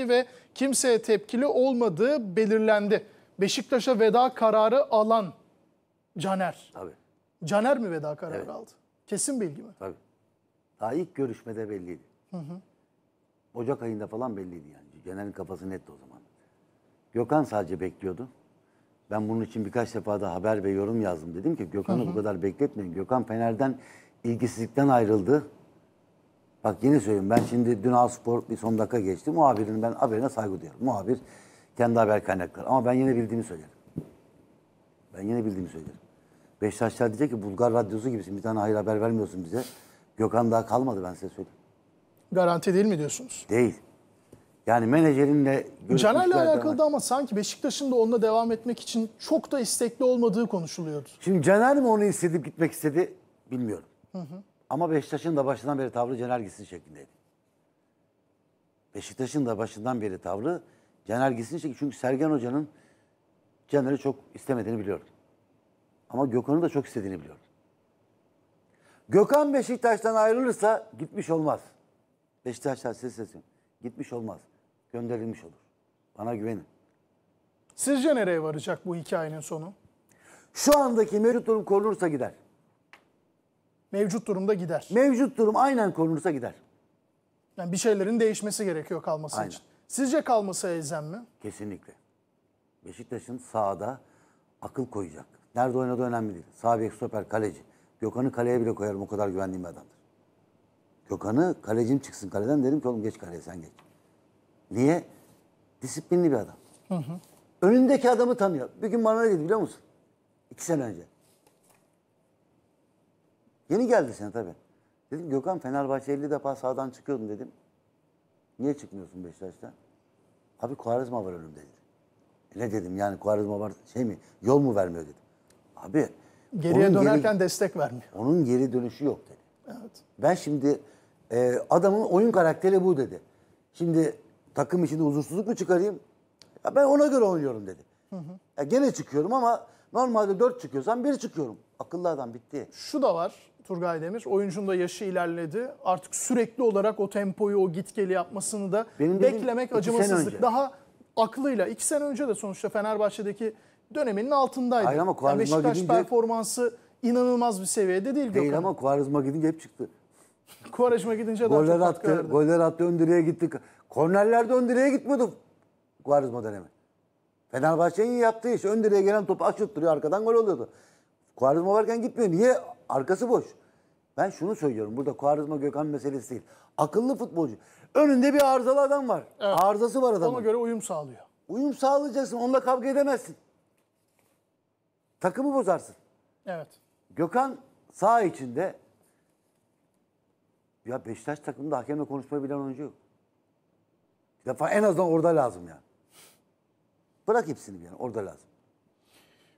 ve kimseye tepkili olmadığı belirlendi. Beşiktaş'a veda kararı alan Caner. Tabii. Caner mi veda kararı evet. aldı? Kesin bilgi mi? Tabii. Daha ilk görüşmede belliydi. Hı hı. Ocak ayında falan belliydi yani. Caner'in kafası netti o zaman. Gökhan sadece bekliyordu. Ben bunun için birkaç defa da haber ve yorum yazdım. Dedim ki Gökhan'ı bu kadar bekletmeyin. Gökhan Fener'den ilgisizlikten ayrıldı. Bak yine söyleyeyim ben şimdi dün Spor bir son dakika geçti. Muhabirin ben haberine saygı duyarım. Muhabir kendi haber kaynakları. Ama ben yine bildiğimi söylerim. Ben yine bildiğimi söylerim. Beşiktaşlar diyecek ki Bulgar radyosu gibisin. Bir tane hayır haber vermiyorsun bize. Gökhan daha kalmadı ben size söyleyeyim. Garanti değil mi diyorsunuz? Değil. Yani menajerinle... Caner'le alakalı da ama sanki Beşiktaş'ın da onunla devam etmek için çok da istekli olmadığı konuşuluyordu. Şimdi Caner mi onu istedip gitmek istedi bilmiyorum. Hı hı. Ama Beşiktaş'ın da başından beri tavrı Caner gitsin şeklindeydi. Beşiktaş'ın da başından beri tavrı Caner gitsin şeklindeydi. Çünkü Sergen Hoca'nın Caner'i çok istemediğini biliyorum. Ama Gökhan'ı da çok istediğini biliyorum. Gökhan Beşiktaş'tan ayrılırsa gitmiş olmaz. Beşiktaş'tan ses sesim. Gitmiş olmaz. Gönderilmiş olur. Bana güvenin. Sizce nereye varacak bu hikayenin sonu? Şu andaki mevcut durum korunursa gider. Mevcut durumda gider. Mevcut durum aynen korunursa gider. Yani bir şeylerin değişmesi gerekiyor kalması Aynen. için. Sizce kalması elzem mi? Kesinlikle. Beşiktaş'ın sağda akıl koyacak. Nerede oynadığı önemli değil. Sağ bek, stoper, kaleci. Gökhan'ı kaleye bile koyarım. O kadar güvendiğim bir adamdır. Gökhan'ı kalecim çıksın kaleden derim ki oğlum geç kaleye sen geç. Niye? Disiplinli bir adam. Hı hı. Önündeki adamı tanıyor. Bir gün bana ne dedi biliyor musun? İki sene önce. Yeni geldi sen tabii. Dedim Gökhan Fenerbahçe 50 defa sağdan çıkıyordum dedim. Niye çıkmıyorsun Beşiktaş'ta? Abi Kuarizma var önümde dedi. E ne dedim yani Kuarizma var şey mi yol mu vermiyor dedim. Abi geriye dönerken geri, destek vermiyor. Onun geri dönüşü yok dedi. Evet. Ben şimdi e, adamın oyun karakteri bu dedi. Şimdi takım içinde huzursuzluk mu çıkarayım? Ya ben ona göre oynuyorum dedi. Hı hı. Ya gene çıkıyorum ama normalde dört çıkıyorsam bir çıkıyorum. Akıllı adam bitti. Şu da var. Turgay Demir. Oyuncunun da yaşı ilerledi. Artık sürekli olarak o tempoyu, o git yapmasını da Benim beklemek acımasızlık. Daha aklıyla. iki sene önce de sonuçta Fenerbahçe'deki döneminin altındaydı. ama yani Beşiktaş gidince... performansı inanılmaz bir seviyede değil. Değil Gökhan. ama Kuvarizma gidince hep çıktı. Kuvarizma gidince daha goller attı, Goller attı, ön direğe gitti. Kornerlerde ön direğe gitmiyordu Kuvarizma dönemi. Fenerbahçe'nin yaptığı iş ön gelen topu açıp duruyor arkadan gol oluyordu. Kuvarizma varken gitmiyor. Niye? Arkası boş. Ben şunu söylüyorum. Burada Kuvarizma Gökhan meselesi değil. Akıllı futbolcu. Önünde bir arızalı adam var. Evet. Arızası var adamın. Ona göre uyum sağlıyor. Uyum sağlayacaksın. Onunla kavga edemezsin. Takımı bozarsın. Evet. Gökhan sağ içinde ya Beşiktaş takımında hakemle konuşmayı bilen oyuncu yok. Bir defa en azından orada lazım yani. Bırak hepsini yani orada lazım.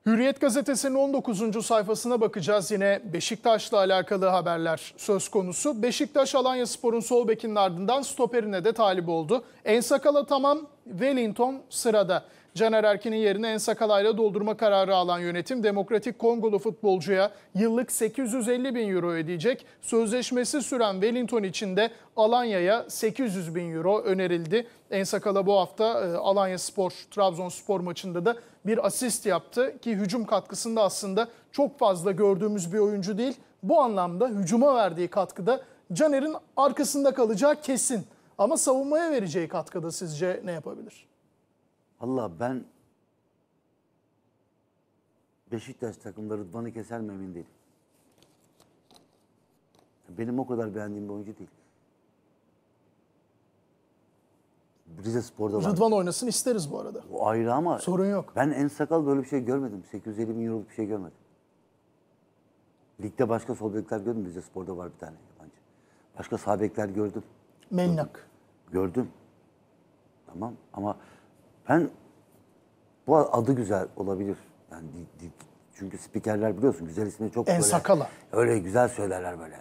Hürriyet gazetesinin 19. sayfasına bakacağız. Yine Beşiktaş'la alakalı haberler söz konusu. Beşiktaş Alanya Spor'un sol bekinin ardından stoperine de talip oldu. Ensakala tamam, Wellington sırada. Caner Erkin'in yerine yerini Ensakalay'la doldurma kararı alan yönetim Demokratik Kongolu futbolcuya yıllık 850 bin euro ödeyecek. Sözleşmesi süren Wellington için de Alanya'ya 800 bin euro önerildi. Ensakala bu hafta e, Alanya Spor, Trabzonspor maçında da bir asist yaptı ki hücum katkısında aslında çok fazla gördüğümüz bir oyuncu değil. Bu anlamda hücuma verdiği katkıda Caner'in arkasında kalacağı kesin. Ama savunmaya vereceği katkıda sizce ne yapabilir? Allah ben Beşiktaş takımları Rıdvan'ı keser mi emin değilim. Benim o kadar beğendiğim bir oyuncu değil. Rize Spor'da var. Rıdvan oynasın isteriz bu arada. O ayrı ama Sorun yok. ben en sakal böyle bir şey görmedim. 850 bin euroluk bir şey görmedim. Ligde başka sol bekler gördüm. Rize Spor'da var bir tane yabancı. Başka sağ bekler gördüm. Memnak. Gördüm. Tamam ama ben bu adı güzel olabilir. Yani di, di, çünkü spikerler biliyorsun güzel ismini çok en böyle. sakala. Öyle güzel söylerler böyle.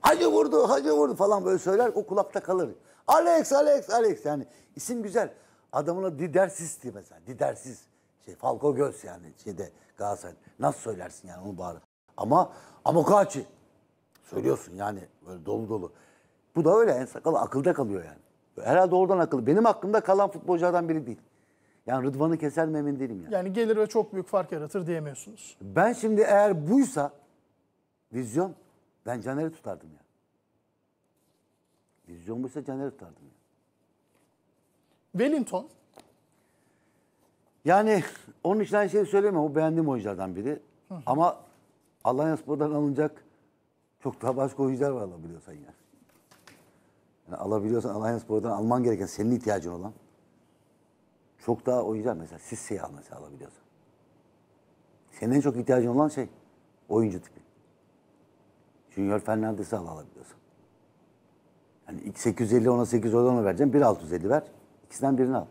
Hacı vurdu, hacı vurdu falan böyle söyler o kulakta kalır. Alex, Alex, Alex yani isim güzel. Adamına didersiz diye mesela. didersiz Şey, Falco Göz yani şeyde Galatasaray. Nasıl söylersin yani onu bağır. Ama Amokachi. Söylüyorsun yani böyle dolu dolu. Bu da öyle en sakalı akılda kalıyor yani. Herhalde oradan akıllı. Benim aklımda kalan futbolculardan biri değil. Yani Rıdvan'ı keser mi emin değilim yani. Yani gelir ve çok büyük fark yaratır diyemiyorsunuz. Ben şimdi eğer buysa vizyon ben Caner'i tutardım ya. Yani. Vizyon buysa Caner'i tutardım ya. Wellington? Yani onun için aynı şeyi söyleyemem. O beğendiğim oyunculardan biri. Hı. Ama Alanya Spor'dan alınacak çok daha başka oyuncular var alabiliyorsan yani. Yani alabiliyorsan Alanya Spor'dan alman gereken senin ihtiyacın olan çok daha oyuncular mesela Sisse'yi al mesela alabiliyorsan. Senin en çok ihtiyacın olan şey oyuncu tipi. Junior Fernandes'i al alabiliyorsan. Yani 850 ona 8 oradan vereceğim? 1650 ver. İkisinden birini al.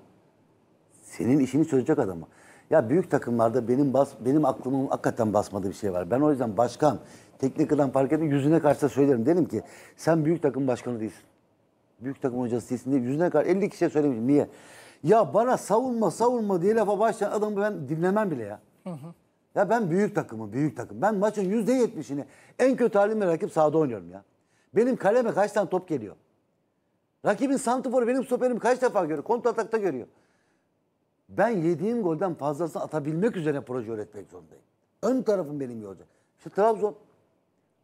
Senin işini çözecek adamı. Ya büyük takımlarda benim bas, benim aklımın hakikaten basmadığı bir şey var. Ben o yüzden başkan, teknik adam fark edin yüzüne karşı söylerim. Derim ki sen büyük takım başkanı değilsin büyük takım hocası değilsin diye yüzüne kadar 50 kişiye söylemişim. Niye? Ya bana savunma savunma diye lafa başlayan adamı ben dinlemem bile ya. Hı hı. Ya ben büyük takımım büyük takım. Ben maçın %70'ini en kötü halimle rakip sahada oynuyorum ya. Benim kaleme kaç tane top geliyor? Rakibin santiforu benim stoperim kaç defa görüyor? Kontra atakta görüyor. Ben yediğim golden fazlasını atabilmek üzere proje üretmek zorundayım. Ön tarafım benim iyi İşte Trabzon.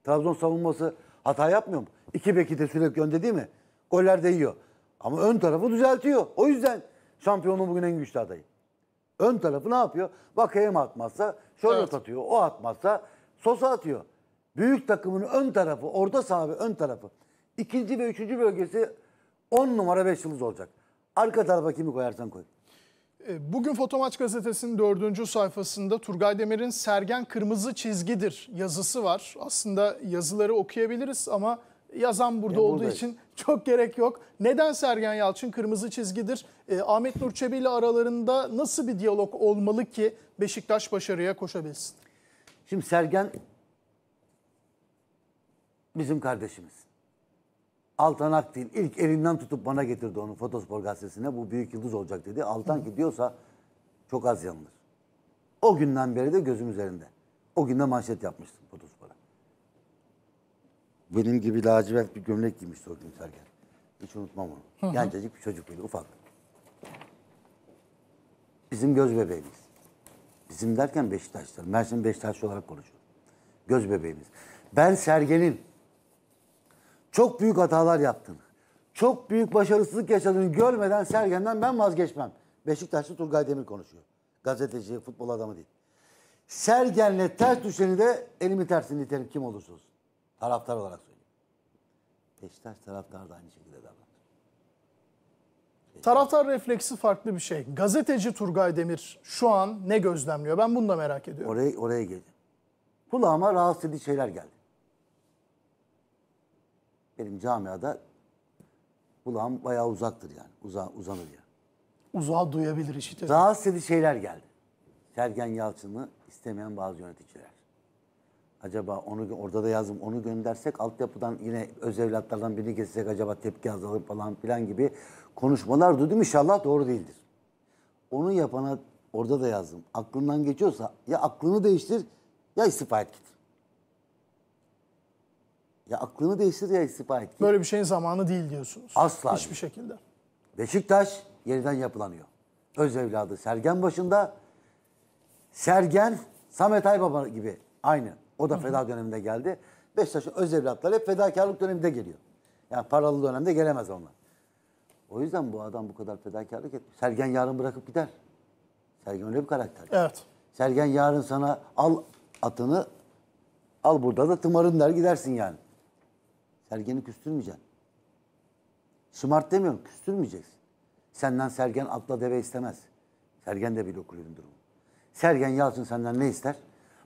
Trabzon savunması hata yapmıyor mu? İki beki de sürekli önde değil mi? Goller de yiyor. Ama ön tarafı düzeltiyor. O yüzden şampiyonun bugün en güçlü adayı. Ön tarafı ne yapıyor? Bakayım atmazsa şöyle evet. atıyor. O atmazsa Sosa atıyor. Büyük takımın ön tarafı, orta saha ve ön tarafı. ikinci ve üçüncü bölgesi 10 numara 5 yıldız olacak. Arka tarafa kimi koyarsan koy. E, bugün Fotomaç gazetesinin dördüncü sayfasında Turgay Demir'in Sergen Kırmızı Çizgidir yazısı var. Aslında yazıları okuyabiliriz ama yazan burada ya olduğu buradayız. için çok gerek yok. Neden Sergen Yalçın kırmızı çizgidir? E, Ahmet Nur Çebi ile aralarında nasıl bir diyalog olmalı ki Beşiktaş başarıya koşabilsin? Şimdi Sergen bizim kardeşimiz. Altan Akdil ilk elinden tutup bana getirdi onu Fotospor gazetesine. Bu büyük yıldız olacak dedi. Altan ki diyorsa çok az yanılır. O günden beri de gözüm üzerinde. O günde manşet yapmıştım Fotospor. Benim gibi lacivert bir gömlek giymişti o gün Sergen. Hiç unutmam onu. Gencecik bir çocuk böyle ufak. Bizim göz bebeğimiz. Bizim derken Beşiktaşlar. Mersin Beşiktaşlı olarak konuşuyorum. Göz bebeğimiz. Ben Sergen'in çok büyük hatalar yaptığını, çok büyük başarısızlık yaşadığını görmeden Sergen'den ben vazgeçmem. Beşiktaşlı Turgay Demir konuşuyor. Gazeteci, futbol adamı değil. Sergen'le ters düşeni de elimi tersini iterim kim olursa olsun. Taraftar olarak söyleyeyim. Beşiktaş taraftarı da aynı şekilde davranır. Taraftar refleksi farklı bir şey. Gazeteci Turgay Demir şu an ne gözlemliyor? Ben bunu da merak ediyorum. Oraya, oraya geldim. Kulağıma rahatsız edici şeyler geldi. Benim camiada kulağım bayağı uzaktır yani. Uza, uzanır ya. Uzağa duyabilir işitir. Rahatsız edici şeyler geldi. Sergen Yalçın'ı istemeyen bazı yöneticiler acaba onu orada da yazdım onu göndersek altyapıdan yine öz evlatlardan birini kessek acaba tepki azalır falan filan gibi konuşmalar duydum inşallah doğru değildir. Onu yapana orada da yazdım. Aklından geçiyorsa ya aklını değiştir ya istifa et git. Ya aklını değiştir ya istifa et git. Böyle bir şeyin zamanı değil diyorsunuz. Asla. Hiçbir değil. şekilde. Beşiktaş yeniden yapılanıyor. Öz evladı Sergen başında. Sergen Samet Aybaba gibi aynı. O da feda döneminde geldi. Beşiktaş'ın öz evlatları hep fedakarlık döneminde geliyor. Yani paralı dönemde gelemez onlar. O yüzden bu adam bu kadar fedakarlık etmiş. Sergen yarın bırakıp gider. Sergen öyle bir karakter. Evet. Sergen yarın sana al atını al burada da tımarın der gidersin yani. Sergen'i küstürmeyeceksin. Şımart demiyorum küstürmeyeceksin. Senden Sergen atla deve istemez. Sergen de biliyor kulübün durumu. Sergen Yalçın senden ne ister?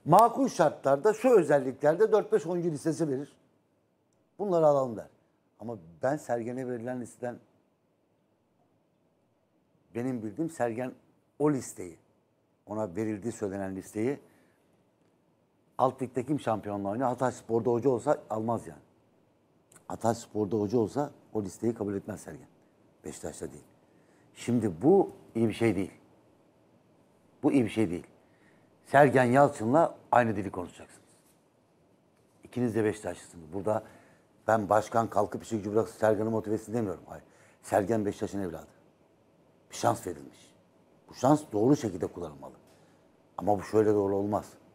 makul şartlarda şu özelliklerde 4-5 oyuncu listesi verir. Bunları alalım der. Ama ben Sergen'e verilen listeden benim bildiğim Sergen o listeyi ona verildiği söylenen listeyi alt ligde kim şampiyonla oynar? Hatay Spor'da hoca olsa almaz yani. Hatay Spor'da hoca olsa o listeyi kabul etmez Sergen. Beşiktaş'ta değil. Şimdi bu iyi bir şey değil. Bu iyi bir şey değil. Sergen Yalçın'la aynı dili konuşacaksınız. İkiniz de Beşiktaşlısınız. Burada ben başkan kalkıp işe gücü bıraksın Sergen'i motive etsin demiyorum. Hayır. Sergen Beşiktaş'ın evladı. Bir şans verilmiş. Bu şans doğru şekilde kullanılmalı. Ama bu şöyle doğru olmaz.